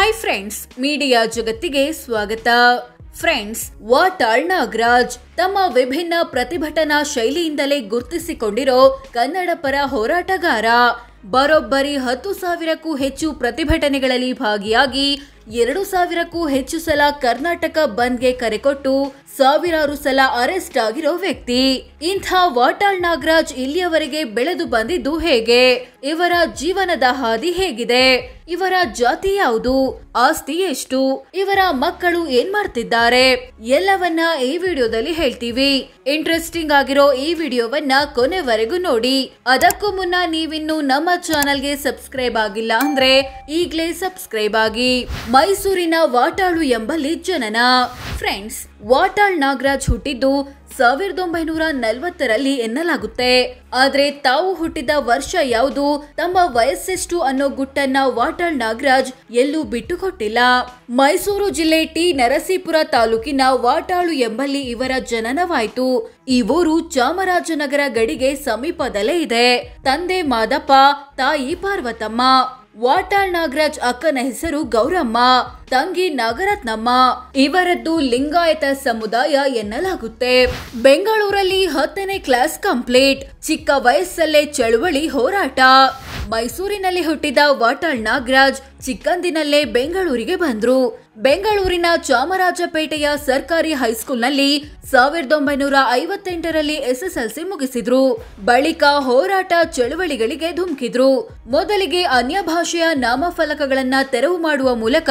hi friends media ಜಗತ್ತಿಗೆ ಸ್ವಾಗತ friends Vatal Nagaraj ತಮ್ಮ ವಿಭಿನ್ನ ಪ್ರತಿಭಟನಾ ಶೈಲಿಯಿಂದಲೇ ಗುರುತಿಸಿಕೊಂಡಿರೋ ಕನ್ನಡ ಪರ ಹೋರಾಟಗಾರ ಬರೋಬ್ಬರಿ ಹತ್ತು ಸಾವಿರಕ್ಕೂ ಹೆಚ್ಚು ಪ್ರತಿಭಟನೆಗಳಲ್ಲಿ ಭಾಗಿಯಾಗಿ ಎರಡು ಸಾವಿರಕ್ಕೂ ಹೆಚ್ಚು ಸಲ ಕರ್ನಾಟಕ ಬಂದ್ಗೆ ಕರೆ ಕೊಟ್ಟು ಸಾವಿರಾರು ಸಲ ಅರೆಸ್ಟ್ ಆಗಿರೋ ವ್ಯಕ್ತಿ ಇಂಥ ವಾಟಾಳ್ ನಾಗರಾಜ್ ಇಲ್ಲಿಯವರೆಗೆ ಬೆಳೆದು ಬಂದಿದ್ದು ಹೇಗೆ ಇವರ ಜೀವನದ ಹಾದಿ ಹೇಗಿದೆ ಇವರ ಜಾತಿ ಯಾವುದು ಆಸ್ತಿ ಎಷ್ಟು ಇವರ ಮಕ್ಕಳು ಏನ್ ಮಾಡ್ತಿದ್ದಾರೆ ಎಲ್ಲವನ್ನ ಈ ವಿಡಿಯೋದಲ್ಲಿ ಹೇಳ್ತೀವಿ ಇಂಟ್ರೆಸ್ಟಿಂಗ್ ಆಗಿರೋ ಈ ವಿಡಿಯೋವನ್ನ ಕೊನೆವರೆಗೂ ನೋಡಿ ಅದಕ್ಕೂ ಮುನ್ನ ನೀವಿನ್ನು ನಮ್ಮ ಚಾನೆಲ್ಗೆ ಸಬ್ಸ್ಕ್ರೈಬ್ ಆಗಿಲ್ಲ ಅಂದ್ರೆ ಈಗಲೇ ಸಬ್ಸ್ಕ್ರೈಬ್ ಆಗಿ ಮೈಸೂರಿನ ವಾಟಾಳು ಎಂಬಲ್ಲಿ ಜನನ ಫ್ರೆಂಡ್ಸ್ ವಾಟಾಳ್ ನಾಗರಾಜ್ ಹುಟ್ಟಿದ್ದು ಸಾವಿರದ ಒಂಬೈನೂರ ನಲವತ್ತರಲ್ಲಿ ಎನ್ನಲಾಗುತ್ತೆ ಆದ್ರೆ ತಾವು ಹುಟ್ಟಿದ ವರ್ಷ ಯಾವುದು ತಮ್ಮ ವಯಸ್ಸೆಷ್ಟು ಅನ್ನೋ ಗುಟ್ಟನ್ನ ವಾಟಾಳ್ ನಾಗರಾಜ್ ಎಲ್ಲೂ ಬಿಟ್ಟುಕೊಟ್ಟಿಲ್ಲ ಮೈಸೂರು ಜಿಲ್ಲೆ ಟಿ ನರಸೀಪುರ ತಾಲೂಕಿನ ವಾಟಾಳು ಎಂಬಲ್ಲಿ ಇವರ ಜನನವಾಯಿತು ಈ ಊರು ಚಾಮರಾಜನಗರ ಗಡಿಗೆ ಸಮೀಪದಲ್ಲೇ ಇದೆ ತಂದೆ ಮಾದಪ್ಪ ತಾಯಿ ಪಾರ್ವತಮ್ಮ ವಾಟಾಳ್ ನಾಗರಾಜ್ ಅಕ್ಕನ ಹೆಸರು ಗೌರಮ್ಮ ತಂಗಿ ನಾಗರತ್ನಮ್ಮ ಇವರದ್ದು ಲಿಂಗಾಯತ ಸಮುದಾಯ ಎನ್ನಲಾಗುತ್ತೆ ಬೆಂಗಳೂರಲ್ಲಿ ಹತ್ತನೇ ಕ್ಲಾಸ್ ಕಂಪ್ಲೀಟ್ ಚಿಕ್ಕ ವಯಸ್ಸಲ್ಲೇ ಚಳುವಳಿ ಹೋರಾಟ ಮೈಸೂರಿನಲ್ಲಿ ಹುಟ್ಟಿದ ವಾಟಾಳ್ ನಾಗರಾಜ್ ಚಿಕ್ಕಂದಿನಲ್ಲೇ ಬೆಂಗಳೂರಿಗೆ ಬಂದ್ರು ಬೆಂಗಳೂರಿನ ಚಾಮರಾಜಪೇಟೆಯ ಸರ್ಕಾರಿ ಹೈಸ್ಕೂಲ್ನಲ್ಲಿ ಸಾವಿರದ ಒಂಬೈನೂರ ಐವತ್ತೆಂಟರಲ್ಲಿ ಎಸ್ಎಸ್ಎಲ್ಸಿ ಮುಗಿಸಿದ್ರು ಬಳಿಕ ಹೋರಾಟ ಚಳುವಳಿಗಳಿಗೆ ಧುಮುಕಿದ್ರು ಮೊದಲಿಗೆ ಅನ್ಯ ಭಾಷೆಯ ನಾಮಫಲಕಗಳನ್ನ ತೆರವು ಮಾಡುವ ಮೂಲಕ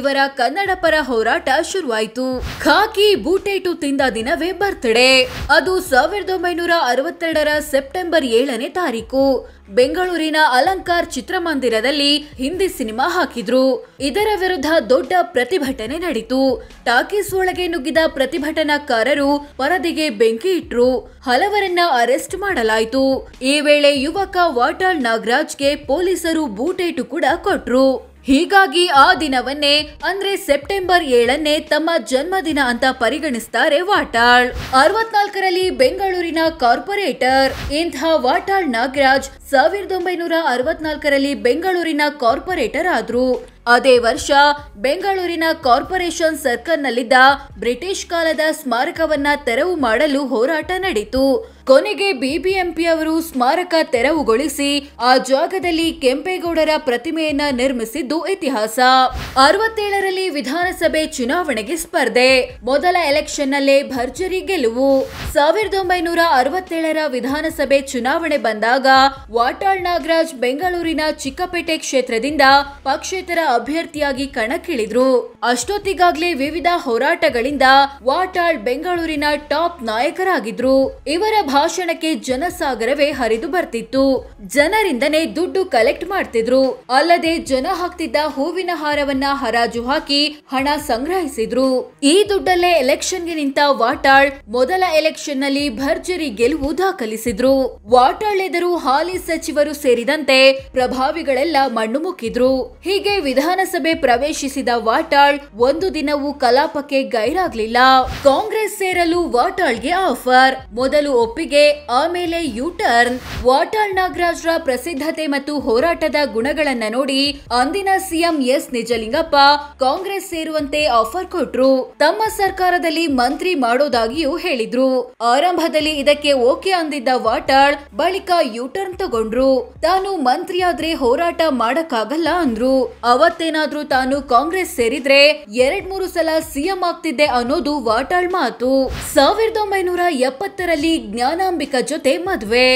ಇವರ ಕನ್ನಡ ಪರ ಹೋರಾಟ ಶುರುವಾಯಿತು ಖಾಕಿ ಬೂಟೇಟು ತಿಂದ ದಿನವೇ ಬರ್ತ್ಡೇ ಅದು ಸಾವಿರದ ಒಂಬೈನೂರ ಅರವತ್ತೆರಡರ ಸೆಪ್ಟೆಂಬರ್ ಏಳನೇ ತಾರೀಕು ಬೆಂಗಳೂರಿನ ಅಲಂಕಾರ್ ಚಿತ್ರಮಂದಿರದಲ್ಲಿ ಹಿಂದಿ ಸಿನಿಮಾ ಹಾಕಿದ್ರು ಇದರ ವಿರುದ್ಧ ದೊಡ್ಡ ಪ್ರತಿಭಟನೆ ನಡೆಯಿತು ಟಾಕೀಸ್ ಒಳಗೆ ನುಗ್ಗಿದ ಪ್ರತಿಭಟನಾಕಾರರು ಪರದಿಗೆ ಬೆಂಕಿ ಇಟ್ರು ಹಲವರನ್ನ ಅರೆಸ್ಟ್ ಮಾಡಲಾಯಿತು ಈ ವೇಳೆ ಯುವಕ ವಾಟಾಳ್ ನಾಗರಾಜ್ಗೆ ಪೊಲೀಸರು ಬೂಟೇಟು ಕೂಡ ಕೊಟ್ರು ಹೀಗಾಗಿ ಆ ದಿನವನ್ನೇ ಅಂದ್ರೆ ಸೆಪ್ಟೆಂಬರ್ ಏಳನ್ನೇ ತಮ್ಮ ಜನ್ಮದಿನ ಅಂತ ಪರಿಗಣಿಸ್ತಾರೆ ವಾಟಾಳ್ ಅರವತ್ನಾಲ್ಕರಲ್ಲಿ ಬೆಂಗಳೂರಿನ ಕಾರ್ಪೊರೇಟರ್ ಇಂಥ ವಾಟಾಳ್ ನಾಗರಾಜ್ ಸಾವಿರದ ಒಂಬೈನೂರ ಅರವತ್ನಾಲ್ಕರಲ್ಲಿ ಬೆಂಗಳೂರಿನ ಕಾರ್ಪೊರೇಟರ್ ಆದ್ರು ಅದೇ ವರ್ಷ ಬೆಂಗಳೂರಿನ ಕಾರ್ಪೊರೇಷನ್ ಸರ್ಕಲ್ನಲ್ಲಿದ್ದ ಬ್ರಿಟಿಷ್ ಕಾಲದ ಸ್ಮಾರಕವನ್ನ ತೆರವು ಮಾಡಲು ಹೋರಾಟ ನಡೆಯಿತು ಕೊನೆಗೆ ಬಿಬಿಎಂಪಿ ಅವರು ಸ್ಮಾರಕ ತೆರವುಗೊಳಿಸಿ ಆ ಜಾಗದಲ್ಲಿ ಕೆಂಪೇಗೌಡರ ಪ್ರತಿಮೆಯನ್ನ ನಿರ್ಮಿಸಿದ್ದು ಇತಿಹಾಸ ಅರವತ್ತೇಳರಲ್ಲಿ ವಿಧಾನಸಭೆ ಚುನಾವಣೆಗೆ ಸ್ಪರ್ಧೆ ಮೊದಲ ಎಲೆಕ್ಷನ್ ನಲ್ಲೇ ಭರ್ಜರಿ ಗೆಲುವು ಸಾವಿರದ ಒಂಬೈನೂರ ಅರವತ್ತೇಳರ ವಿಧಾನಸಭೆ ಚುನಾವಣೆ ಬಂದಾಗ ವಾಟಾಳ್ ನಾಗರಾಜ್ ಬೆಂಗಳೂರಿನ ಚಿಕ್ಕಪೇಟೆ ಕ್ಷೇತ್ರದಿಂದ ಪಕ್ಷೇತರ ಅಭ್ಯರ್ಥಿಯಾಗಿ ಕಣಕ್ಕಿಳಿದ್ರು ಅಷ್ಟೊತ್ತಿಗಾಗ್ಲೇ ವಿವಿಧ ಹೋರಾಟಗಳಿಂದ ವಾಟಾಳ್ ಬೆಂಗಳೂರಿನ ಟಾಪ್ ನಾಯಕರಾಗಿದ್ರು ಇವರ ಭಾಷಣಕ್ಕೆ ಜನಸಾಗರವೇ ಹರಿದು ಬರ್ತಿತ್ತು ಜನರಿಂದನೇ ದುಡ್ಡು ಕಲೆಕ್ಟ್ ಮಾಡ್ತಿದ್ರು ಅಲ್ಲದೆ ಜನ ಹಾಕ್ತಿದ್ದ ಹೂವಿನ ಹಾರವನ್ನ ಹರಾಜು ಹಾಕಿ ಹಣ ಸಂಗ್ರಹಿಸಿದ್ರು ಈ ದುಡ್ಡಲ್ಲೇ ಎಲೆಕ್ಷನ್ಗೆ ನಿಂತ ವಾಟಾಳ್ ಮೊದಲ ಎಲೆಕ್ಷನ್ ನಲ್ಲಿ ಭರ್ಜರಿ ಗೆಲುವು ದಾಖಲಿಸಿದ್ರು ವಾಟಾಳ್ ಎದುರು ಹಾಲಿ ಸಚಿವರು ಸೇರಿದಂತೆ ಪ್ರಭಾವಿಗಳೆಲ್ಲ ಮಣ್ಣು ಮುಕ್ಕಿದ್ರು ಹೀಗೆ ವಿಧಾನಸಭೆ ಪ್ರವೇಶಿಸಿದ ವಾಟಾಳ್ ಒಂದು ದಿನವೂ ಕಲಾಪಕ್ಕೆ ಗೈರಾಗ್ಲಿಲ್ಲ ಕಾಂಗ್ರೆಸ್ ಸೇರಲು ವಾಟಾಳ್ಗೆ ಆಫರ್ ಮೊದಲು ಒಪ್ಪಿಗೆ ಆಮೇಲೆ ಯೂಟರ್ನ್ ವಾಟಾಳ್ ನಾಗರಾಜ್ರ ಪ್ರಸಿದ್ಧತೆ ಮತ್ತು ಹೋರಾಟದ ಗುಣಗಳನ್ನ ನೋಡಿ ಅಂದಿನ ಸಿಎಂ ಎಸ್ ನಿಜಲಿಂಗಪ್ಪ ಕಾಂಗ್ರೆಸ್ ಸೇರುವಂತೆ ಆಫರ್ ಕೊಟ್ರು ತಮ್ಮ ಸರ್ಕಾರದಲ್ಲಿ ಮಂತ್ರಿ ಮಾಡೋದಾಗಿಯೂ ಹೇಳಿದ್ರು ಆರಂಭದಲ್ಲಿ ಇದಕ್ಕೆ ಓಕೆ ಅಂದಿದ್ದ ವಾಟಾಳ್ ಬಳಿಕ ಯೂಟರ್ನ್ ತಗೊಂಡ್ರು ತಾನು ಮಂತ್ರಿ ಆದ್ರೆ ಹೋರಾಟ ಮಾಡಕ್ಕಾಗಲ್ಲ ಅಂದ್ರು ಅವತ್ತೇನಾದ್ರೂ ತಾನು ಕಾಂಗ್ರೆಸ್ ಸೇರಿದ್ರೆ ಎರಡ್ ಮೂರು ಸಲ ಸಿಎಂ ಆಗ್ತಿದ್ದೆ ಅನ್ನೋದು ವಾಟಾಳ್ ಮಾತು ಸಾವಿರದ ಒಂಬೈನೂರ ಎಪ್ಪತ್ತರಲ್ಲಿ ಜ್ಞಾನ ಅನಾಂಬಿಕಾ ಜೊತೆ ಮದುವೆ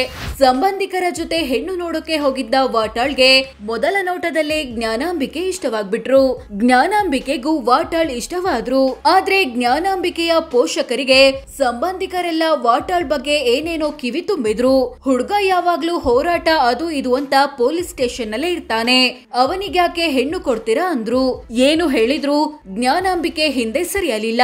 ಸಂಬಂಧಿಕರ ಜೊತೆ ಹೆಣ್ಣು ನೋಡೋಕೆ ಹೋಗಿದ್ದ ವಾಟಾಳ್ಗೆ ಮೊದಲ ನೋಟದಲ್ಲೇ ಜ್ಞಾನಾಂಬಿಕೆ ಇಷ್ಟವಾಗ್ಬಿಟ್ರು ಜ್ಞಾನಾಂಬಿಕೆಗೂ ವಾಟಾಳ್ ಇಷ್ಟವಾದ್ರು ಆದ್ರೆ ಜ್ಞಾನಾಂಬಿಕೆಯ ಪೋಷಕರಿಗೆ ಸಂಬಂಧಿಕರೆಲ್ಲ ವಾಟಾಳ್ ಬಗ್ಗೆ ಏನೇನೋ ಕಿವಿ ತುಂಬಿದ್ರು ಹುಡುಗ ಯಾವಾಗ್ಲೂ ಹೋರಾಟ ಅದು ಇದು ಅಂತ ಪೊಲೀಸ್ ಸ್ಟೇಷನ್ ನಲ್ಲಿ ಇರ್ತಾನೆ ಅವನಿಗ್ಯಾಕೆ ಹೆಣ್ಣು ಕೊಡ್ತೀರಾ ಅಂದ್ರು ಏನು ಹೇಳಿದ್ರು ಜ್ಞಾನಾಂಬಿಕೆ ಹಿಂದೆ ಸರಿಯಲಿಲ್ಲ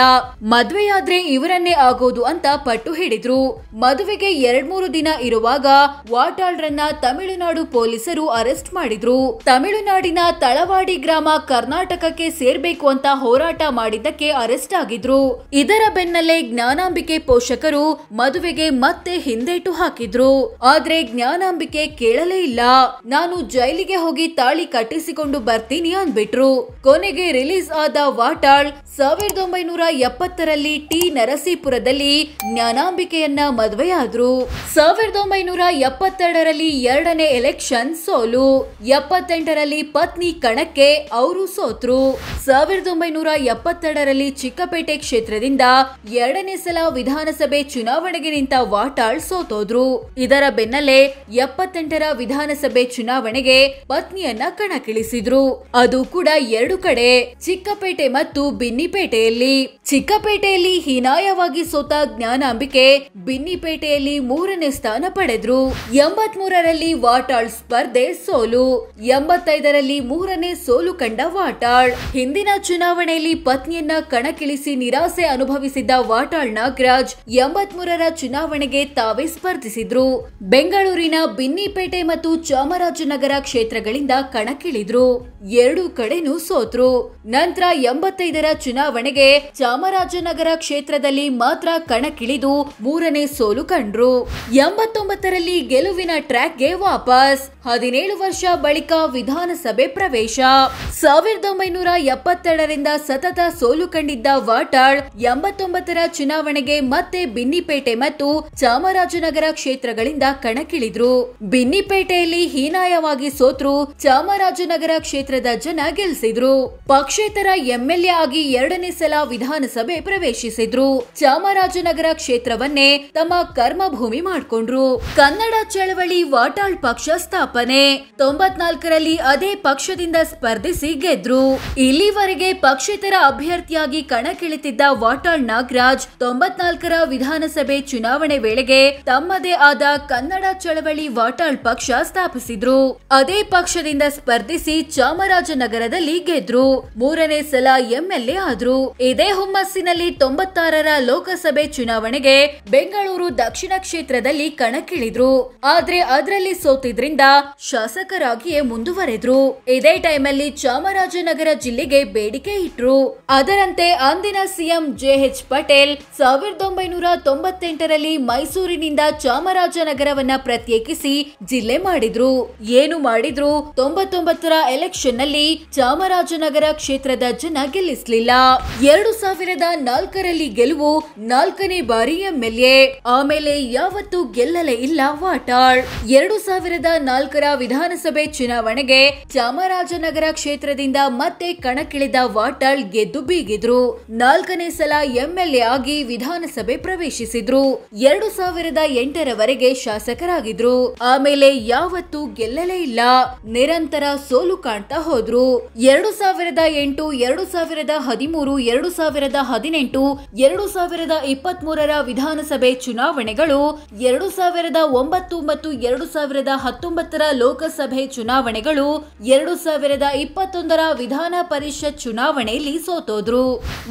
ಮದ್ವೆಯಾದ್ರೆ ಇವರನ್ನೇ ಆಗೋದು ಅಂತ ಪಟ್ಟು ಹಿಡಿದ್ರು ಮದುವೆ ಮದುವೆಗೆ ಮೂರು ದಿನ ಇರುವಾಗ ವಾಟಾಳ್ರನ್ನ ತಮಿಳುನಾಡು ಪೊಲೀಸರು ಅರೆಸ್ಟ್ ಮಾಡಿದ್ರು ತಮಿಳುನಾಡಿನ ತಳವಾಡಿ ಗ್ರಾಮ ಕರ್ನಾಟಕಕ್ಕೆ ಸೇರ್ಬೇಕು ಅಂತ ಹೋರಾಟ ಮಾಡಿದ್ದಕ್ಕೆ ಅರೆಸ್ಟ್ ಆಗಿದ್ರು ಇದರ ಬೆನ್ನಲ್ಲೇ ಜ್ಞಾನಾಂಬಿಕೆ ಪೋಷಕರು ಮದುವೆಗೆ ಮತ್ತೆ ಹಿಂದೇಟು ಹಾಕಿದ್ರು ಆದ್ರೆ ಜ್ಞಾನಾಂಬಿಕೆ ಕೇಳಲೇ ಇಲ್ಲ ನಾನು ಜೈಲಿಗೆ ಹೋಗಿ ತಾಳಿ ಕಟ್ಟಿಸಿಕೊಂಡು ಬರ್ತೀನಿ ಅಂದ್ಬಿಟ್ರು ಕೊನೆಗೆ ರಿಲೀಸ್ ಆದ ವಾಟಾಳ್ ಸಾವಿರದ ಒಂಬೈನೂರ ಎಪ್ಪತ್ತರಲ್ಲಿ ಟಿ ನರಸೀಪುರದಲ್ಲಿ ಜ್ಞಾನಾಂಬಿಕೆಯನ್ನ ಮದುವೆ ಆದ್ರು ಸಾವಿರದ ಒಂಬೈನೂರ ಎಪ್ಪತ್ತೆರಡರಲ್ಲಿ ಎರಡನೇ ಎಲೆಕ್ಷನ್ ಸೋಲು ಎಪ್ಪತ್ತೆಂಟರಲ್ಲಿ ಪತ್ನಿ ಕಣಕ್ಕೆ ಅವರು ಸೋತ್ರು ಸಾವಿರದ ಒಂಬೈನೂರ ಎಪ್ಪತ್ತೆರಡರಲ್ಲಿ ಚಿಕ್ಕಪೇಟೆ ಕ್ಷೇತ್ರದಿಂದ ಎರಡನೇ ಸಲ ವಿಧಾನಸಭೆ ಚುನಾವಣೆಗೆ ನಿಂತ ವಾಟಾಳ್ ಸೋತೋದ್ರು ಇದರ ಬೆನ್ನಲ್ಲೇ ಎಪ್ಪತ್ತೆಂಟರ ವಿಧಾನಸಭೆ ಚುನಾವಣೆಗೆ ಪತ್ನಿಯನ್ನ ಕಣಕ್ಕಿಳಿಸಿದ್ರು ಅದು ಕೂಡ ಎರಡು ಕಡೆ ಚಿಕ್ಕಪೇಟೆ ಮತ್ತು ಬಿನ್ನಿಪೇಟೆಯಲ್ಲಿ ಚಿಕ್ಕಪೇಟೆಯಲ್ಲಿ ಹೀನಾಯವಾಗಿ ಸೋತ ಜ್ಞಾನಾಂಬಿಕೆ ಬಿನ್ನಿಪೇಟೆ ಪೇಟೆಯಲ್ಲಿ ಮೂರನೇ ಸ್ಥಾನ ಪಡೆದ್ರು ಎಂಬತ್ ಮೂರರಲ್ಲಿ ವಾಟಾಳ್ ಸ್ಪರ್ಧೆ ಸೋಲು ಎಂಬತ್ತೈದರಲ್ಲಿ ಮೂರನೇ ಸೋಲು ಕಂಡ ವಾಟಾಳ್ ಹಿಂದಿನ ಚುನಾವಣೆಯಲ್ಲಿ ಪತ್ನಿಯನ್ನ ಕಣಕ್ಕಿಳಿಸಿ ನಿರಾಸೆ ಅನುಭವಿಸಿದ್ದ ವಾಟಾಳ್ ನಾಗರಾಜ್ ಎಂಬತ್ ಮೂರರ ಚುನಾವಣೆಗೆ ತಾವೇ ಸ್ಪರ್ಧಿಸಿದ್ರು ಬೆಂಗಳೂರಿನ ಬಿನ್ನಿಪೇಟೆ ಮತ್ತು ಚಾಮರಾಜನಗರ ಕ್ಷೇತ್ರಗಳಿಂದ ಕಣಕ್ಕಿಳಿದ್ರು ಎರಡು ಕಡೆನೂ ಸೋತ್ರು ನಂತರ ಎಂಬತ್ತೈದರ ಚುನಾವಣೆಗೆ ಚಾಮರಾಜನಗರ ಕ್ಷೇತ್ರದಲ್ಲಿ ಮಾತ್ರ ಕಣಕ್ಕಿಳಿದು ಮೂರನೇ ಸೋಲು ಕಂಡ್ರು ಎಂಬತ್ತೊಂಬತ್ತರಲ್ಲಿ ಗೆಲುವಿನ ಟ್ರ್ಯಾಕ್ಗೆ ವಾಪಸ್ ಹದಿನೇಳು ವರ್ಷ ಬಳಿಕ ವಿಧಾನಸಭೆ ಪ್ರವೇಶ ಸಾವಿರದ ಒಂಬೈನೂರ ಎಪ್ಪತ್ತೆರಡರಿಂದ ಸತತ ಸೋಲು ಕಂಡಿದ್ದ ವಾಟಾಳ್ ಎಂಬತ್ತೊಂಬತ್ತರ ಚುನಾವಣೆಗೆ ಮತ್ತೆ ಬಿನ್ನಿಪೇಟೆ ಮತ್ತು ಚಾಮರಾಜನಗರ ಕ್ಷೇತ್ರಗಳಿಂದ ಕಣಕ್ಕಿಳಿದ್ರು ಬಿನ್ನಿಪೇಟೆಯಲ್ಲಿ ಹೀನಾಯವಾಗಿ ಸೋತ್ರು ಚಾಮರಾಜನಗರ ಕ್ಷೇತ್ರದ ಜನ ಗೆಲ್ಲಿಸಿದ್ರು ಪಕ್ಷೇತರ ಎಂಎಲ್ಎ ಆಗಿ ಎರಡನೇ ಸಲ ವಿಧಾನಸಭೆ ಪ್ರವೇಶಿಸಿದ್ರು ಚಾಮರಾಜನಗರ ಕ್ಷೇತ್ರವನ್ನೇ ತಮ್ಮ ಕರ್ಮಭೂಮಿ ಮಾಡಿಕೊಂಡ್ರು ಕನ್ನಡ ಚಳವಳಿ ವಾಟಾಳ್ ಪಕ್ಷ ಸ್ಥಾಪ ಸ್ಥಾಪನೆ ತೊಂಬತ್ನಾಲ್ಕರಲ್ಲಿ ಅದೇ ಪಕ್ಷದಿಂದ ಸ್ಪರ್ಧಿಸಿ ಗೆದ್ರು ಇಲ್ಲಿವರೆಗೆ ಪಕ್ಷೇತರ ಅಭ್ಯರ್ಥಿಯಾಗಿ ಕಣಕ್ಕಿಳಿತಿದ್ದ ವಾಟಾಳ್ ನಾಗರಾಜ್ ತೊಂಬತ್ನಾಲ್ಕರ ವಿಧಾನಸಭೆ ಚುನಾವಣೆ ವೇಳೆಗೆ ತಮ್ಮದೇ ಆದ ಕನ್ನಡ ಚಳವಳಿ ವಾಟಾಳ್ ಪಕ್ಷ ಸ್ಥಾಪಿಸಿದ್ರು ಅದೇ ಪಕ್ಷದಿಂದ ಸ್ಪರ್ಧಿಸಿ ಚಾಮರಾಜನಗರದಲ್ಲಿ ಗೆದ್ರು ಮೂರನೇ ಸಲ ಎಂಎಲ್ಎ ಆದ್ರು ಇದೇ ಹುಮ್ಮಸ್ಸಿನಲ್ಲಿ ತೊಂಬತ್ತಾರರ ಲೋಕಸಭೆ ಚುನಾವಣೆಗೆ ಬೆಂಗಳೂರು ದಕ್ಷಿಣ ಕ್ಷೇತ್ರದಲ್ಲಿ ಕಣಕ್ಕಿಳಿದ್ರು ಆದ್ರೆ ಅದರಲ್ಲಿ ಸೋತಿದ್ರಿಂದ ಶಾಸಕರಾಗಿಯೇ ಮುಂದುವರೆದ್ರು ಇದೇ ಟೈಮಲ್ಲಿ ಚಾಮರಾಜನಗರ ಜಿಲ್ಲೆಗೆ ಬೇಡಿಕೆ ಇಟ್ರು ಅದರಂತೆ ಅಂದಿನ ಸಿಎಂ ಜೆಎಚ್ ಪಟೇಲ್ ಸಾವಿರದ ಒಂಬೈನೂರ ತೊಂಬತ್ತೆಂಟರಲ್ಲಿ ಮೈಸೂರಿನಿಂದ ಚಾಮರಾಜನಗರವನ್ನ ಪ್ರತ್ಯೇಕಿಸಿ ಜಿಲ್ಲೆ ಮಾಡಿದ್ರು ಏನು ಮಾಡಿದ್ರು ತೊಂಬತ್ತೊಂಬತ್ತರ ಎಲೆಕ್ಷನ್ ನಲ್ಲಿ ಚಾಮರಾಜನಗರ ಕ್ಷೇತ್ರದ ಜನ ಗೆಲ್ಲಿಸಲಿಲ್ಲ ಎರಡು ಸಾವಿರದ ನಾಲ್ಕರಲ್ಲಿ ಗೆಲುವು ನಾಲ್ಕನೇ ಬಾರಿ ಎಂಎಲ್ಎ ಆಮೇಲೆ ಯಾವತ್ತೂ ಗೆಲ್ಲಲೇ ಇಲ್ಲ ವಾಟಾಳ್ ಎರಡು ಸಾವಿರದ ನಾಲ್ಕ ವಿಧಾನಸಭೆ ಚುನಾವಣೆಗೆ ಚಾಮರಾಜನಗರ ಕ್ಷೇತ್ರದಿಂದ ಮತ್ತೆ ಕಣಕ್ಕಿಳಿದ ವಾಟಾಳ್ ಗೆದ್ದು ಬೀಗಿದ್ರು ನಾಲ್ಕನೇ ಸಲ ಎಂಎಲ್ಎ ಆಗಿ ವಿಧಾನಸಭೆ ಪ್ರವೇಶಿಸಿದ್ರು ಎರಡು ಸಾವಿರದ ಎಂಟರವರೆಗೆ ಶಾಸಕರಾಗಿದ್ರು ಆಮೇಲೆ ಯಾವತ್ತೂ ಗೆಲ್ಲಲೇ ಇಲ್ಲ ನಿರಂತರ ಸೋಲು ಕಾಣ್ತಾ ಹೋದ್ರು ಎರಡು ಸಾವಿರದ ಎಂಟು ಎರಡು ಸಾವಿರದ ಹದಿಮೂರು ಎರಡು ಸಾವಿರದ ಹದಿನೆಂಟು ಎರಡು ಸಾವಿರದ ಇಪ್ಪತ್ತ್ ಮೂರರ ವಿಧಾನಸಭೆ ಚುನಾವಣೆಗಳು ಎರಡು ಸಾವಿರದ ಒಂಬತ್ತು ಮತ್ತು ಎರಡು ಸಾವಿರದ ಹತ್ತೊಂಬತ್ತು ಲೋಕಸಭೆ ಚುನಾವಣೆಗಳು ಎರಡು ಸಾವಿರದ ಇಪ್ಪತ್ತೊಂದರ ವಿಧಾನ ಪರಿಷತ್ ಚುನಾವಣೆಯಲ್ಲಿ ಸೋತೋದ್ರು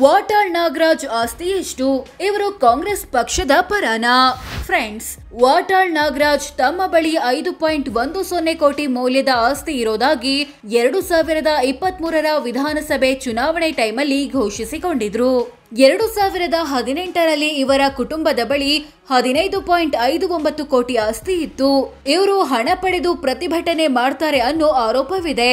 ವಾಟಾಳ್ ನಾಗರಾಜ್ ಆಸ್ತಿ ಎಷ್ಟು ಇವರು ಕಾಂಗ್ರೆಸ್ ಪಕ್ಷದ ಪರಾನ ಫ್ರೆಂಡ್ಸ್ ವಾಟಾಳ್ ನಾಗರಾಜ್ ತಮ್ಮ ಬಳಿ ಐದು ಪಾಯಿಂಟ್ ಒಂದು ಸೊನ್ನೆ ಕೋಟಿ ಮೌಲ್ಯದ ಆಸ್ತಿ ಇರೋದಾಗಿ ಎರಡು ಸಾವಿರದ ಇಪ್ಪತ್ತ್ ವಿಧಾನಸಭೆ ಚುನಾವಣೆ ಟೈಮಲ್ಲಿ ಘೋಷಿಸಿಕೊಂಡಿದ್ರು ಎರಡು ಸಾವಿರದ ಹದಿನೆಂಟರಲ್ಲಿ ಇವರ ಕುಟುಂಬದ ಬಳಿ ಹದಿನೈದು ಪಾಯಿಂಟ್ ಐದು ಒಂಬತ್ತು ಕೋಟಿ ಆಸ್ತಿ ಇತ್ತು ಇವರು ಹಣ ಪಡೆದು ಪ್ರತಿಭಟನೆ ಮಾಡ್ತಾರೆ ಅನ್ನೋ ಆರೋಪವಿದೆ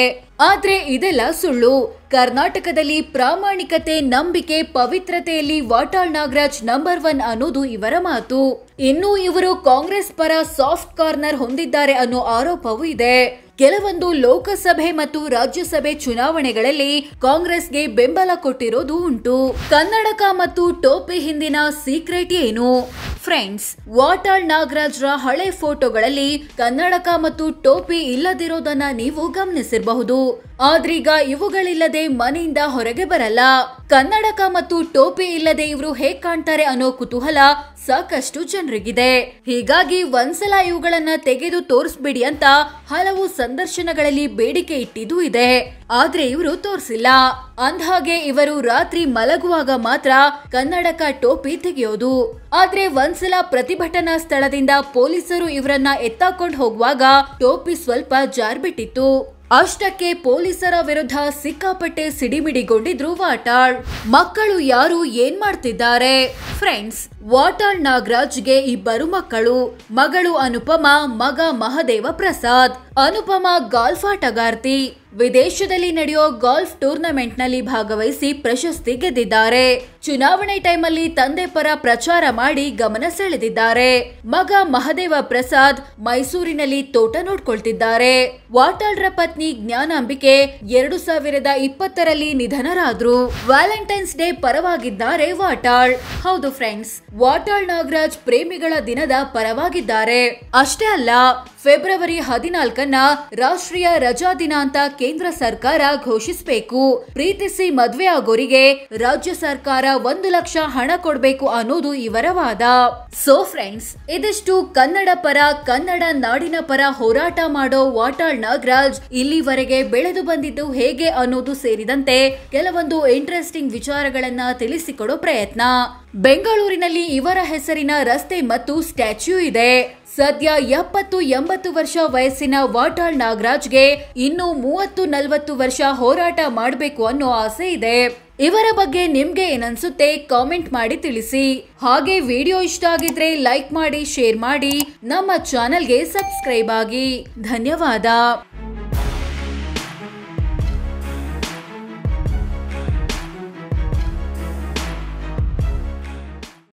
ಆದ್ರೆ ಇದೆಲ್ಲ ಸುಳ್ಳು ಕರ್ನಾಟಕದಲ್ಲಿ ಪ್ರಾಮಾಣಿಕತೆ ನಂಬಿಕೆ ಪವಿತ್ರತೆಯಲ್ಲಿ ವಾಟಾಳ್ ನಾಗರಾಜ್ ನಂಬರ್ ಒನ್ ಅನ್ನೋದು ಇವರ ಮಾತು ಇನ್ನು ಇವರು ಕಾಂಗ್ರೆಸ್ ಪರ ಸಾಫ್ಟ್ ಕಾರ್ನರ್ ಹೊಂದಿದ್ದಾರೆ ಅನ್ನೋ ಆರೋಪವೂ ಇದೆ ಕೆಲವೊಂದು ಲೋಕಸಭೆ ಮತ್ತು ರಾಜ್ಯಸಭೆ ಚುನಾವಣೆಗಳಲ್ಲಿ ಕಾಂಗ್ರೆಸ್ಗೆ ಬೆಂಬಲ ಕೊಟ್ಟಿರೋದು ಉಂಟು ಕನ್ನಡಕ ಮತ್ತು ಟೋಪಿ ಹಿಂದಿನ ಸೀಕ್ರೆಟ್ ಏನು ಫ್ರೆಂಡ್ಸ್ ವಾಟಾಳ್ ನಾಗರಾಜ್ರ ಹಳೆ ಫೋಟೋಗಳಲ್ಲಿ ಕನ್ನಡಕ ಮತ್ತು ಟೋಪಿ ಇಲ್ಲದಿರೋದನ್ನ ನೀವು ಗಮನಿಸಿರಬಹುದು ಆದ್ರೀಗ ಇವುಗಳಿಲ್ಲದೆ ಮನೆಯಿಂದ ಹೊರಗೆ ಬರಲ್ಲ ಕನ್ನಡಕ ಮತ್ತು ಟೋಪಿ ಇಲ್ಲದೆ ಇವರು ಹೇಗ್ ಕಾಣ್ತಾರೆ ಅನ್ನೋ ಕುತೂಹಲ ಸಾಕಷ್ಟು ಜನರಿಗಿದೆ ಹೀಗಾಗಿ ಒಂದ್ಸಲ ಇವುಗಳನ್ನ ತೆಗೆದು ತೋರಿಸ್ಬಿಡಿ ಅಂತ ಹಲವು ಸಂದರ್ಶನಗಳಲ್ಲಿ ಬೇಡಿಕೆ ಇಟ್ಟಿದ್ದು ಇದೆ ಆದ್ರೆ ಇವರು ತೋರಿಸಿಲ್ಲ ಅಂದ್ಹಾಗೆ ಇವರು ರಾತ್ರಿ ಮಲಗುವಾಗ ಮಾತ್ರ ಕನ್ನಡಕ ಟೋಪಿ ತೆಗೆಯೋದು ಆದ್ರೆ ಒಂದ್ಸಲ ಪ್ರತಿಭಟನಾ ಸ್ಥಳದಿಂದ ಪೊಲೀಸರು ಇವರನ್ನ ಎತ್ತಾಕೊಂಡು ಹೋಗುವಾಗ ಟೋಪಿ ಸ್ವಲ್ಪ ಜಾರ್ಬಿಟ್ಟಿತ್ತು ಅಷ್ಟಕ್ಕೆ ಪೊಲೀಸರ ವಿರುದ್ಧ ಸಿಕ್ಕಾಪಟ್ಟೆ ಸಿಡಿಮಿಡಿಗೊಂಡಿದ್ರು ವಾಟಾಳ್ ಮಕ್ಕಳು ಯಾರು ಏನ್ ಮಾಡ್ತಿದ್ದಾರೆ ಫ್ರೆಂಡ್ಸ್ ವಾಟಾಳ್ ನಾಗರಾಜ್ಗೆ ಇಬ್ಬರು ಮಕ್ಕಳು ಮಗಳು ಅನುಪಮ ಮಗ ಮಹದೇವ ಪ್ರಸಾದ್ ಅನುಪಮ ಗಾಲ್ಫ್ ಆಟಗಾರ್ತಿ ವಿದೇಶದಲ್ಲಿ ನಡೆಯೋ ಗಾಲ್ಫ್ ಟೂರ್ನಮೆಂಟ್ ನಲ್ಲಿ ಭಾಗವಹಿಸಿ ಪ್ರಶಸ್ತಿ ಗೆದ್ದಿದ್ದಾರೆ ಚುನಾವಣೆ ಟೈಮಲ್ಲಿ ತಂದೆ ಪರ ಪ್ರಚಾರ ಮಾಡಿ ಗಮನ ಸೆಳೆದಿದ್ದಾರೆ ಮಗ ಮಹದೇವ ಪ್ರಸಾದ್ ಮೈಸೂರಿನಲ್ಲಿ ತೋಟ ನೋಡ್ಕೊಳ್ತಿದ್ದಾರೆ ವಾಟಾಳ್ರ ಪತ್ನಿ ಜ್ಞಾನಾಂಬಿಕೆ ಎರಡು ಸಾವಿರದ ಇಪ್ಪತ್ತರಲ್ಲಿ ನಿಧನರಾದ್ರು ವ್ಯಾಲೆಂಟೈನ್ಸ್ ಡೇ ಪರವಾಗಿದ್ದಾರೆ ವಾಟಾಳ್ ಹೌದು ಫ್ರೆಂಡ್ಸ್ ವಾಟಾಳ್ ನಾಗರಾಜ್ ಪ್ರೇಮಿಗಳ ದಿನದ ಪರವಾಗಿದ್ದಾರೆ ಅಷ್ಟೇ ಅಲ್ಲ ಫೆಬ್ರವರಿ ಹದಿನಾಲ್ಕನ್ನ ರಾಷ್ಟ್ರೀಯ ರಜಾ ದಿನ ಅಂತ ಕೇಂದ್ರ ಸರ್ಕಾರ ಘೋಷಿಸಬೇಕು ಪ್ರೀತಿಸಿ ಮದ್ವೆ ಆಗೋರಿಗೆ ರಾಜ್ಯ ಸರ್ಕಾರ ಒಂದು ಲಕ್ಷ ಹಣ ಕೊಡಬೇಕು ಅನ್ನೋದು ಇವರ ವಾದ ಸೋ ಫ್ರೆಂಡ್ಸ್ ಇದಿಷ್ಟು ಕನ್ನಡ ಪರ ಕನ್ನಡ ನಾಡಿನ ಪರ ಹೋರಾಟ ಮಾಡೋ ವಾಟಾಳ್ ನಾಗರಾಜ್ ಇಲ್ಲಿವರೆಗೆ ಬೆಳೆದು ಬಂದಿದ್ದು ಹೇಗೆ ಅನ್ನೋದು ಸೇರಿದಂತೆ ಕೆಲವೊಂದು ಇಂಟ್ರೆಸ್ಟಿಂಗ್ ವಿಚಾರಗಳನ್ನ ತಿಳಿಸಿಕೊಡೋ ಪ್ರಯತ್ನ ಬೆಂಗಳೂರಿನಲ್ಲಿ ಇವರ ಹೆಸರಿನ ರಸ್ತೆ ಮತ್ತು ಸ್ಟ್ಯಾಚ್ಯೂ ಇದೆ ಸದ್ಯ ಎಪ್ಪತ್ತು ಎಂಬತ್ತು ವರ್ಷ ವಯಸ್ಸಿನ ವಾಟಾಳ್ ನಾಗರಾಜ್ಗೆ ಇನ್ನು ಮೂವತ್ತು ನಲವತ್ತು ವರ್ಷ ಹೋರಾಟ ಮಾಡಬೇಕು ಅನ್ನೋ ಆಸೆ ಇದೆ ಇವರ ಬಗ್ಗೆ ನಿಮ್ಗೆ ಏನನ್ಸುತ್ತೆ ಕಾಮೆಂಟ್ ಮಾಡಿ ತಿಳಿಸಿ ಹಾಗೆ ವಿಡಿಯೋ ಇಷ್ಟ ಆಗಿದ್ರೆ ಲೈಕ್ ಮಾಡಿ ಶೇರ್ ಮಾಡಿ ನಮ್ಮ ಚಾನೆಲ್ಗೆ ಸಬ್ಸ್ಕ್ರೈಬ್ ಆಗಿ ಧನ್ಯವಾದ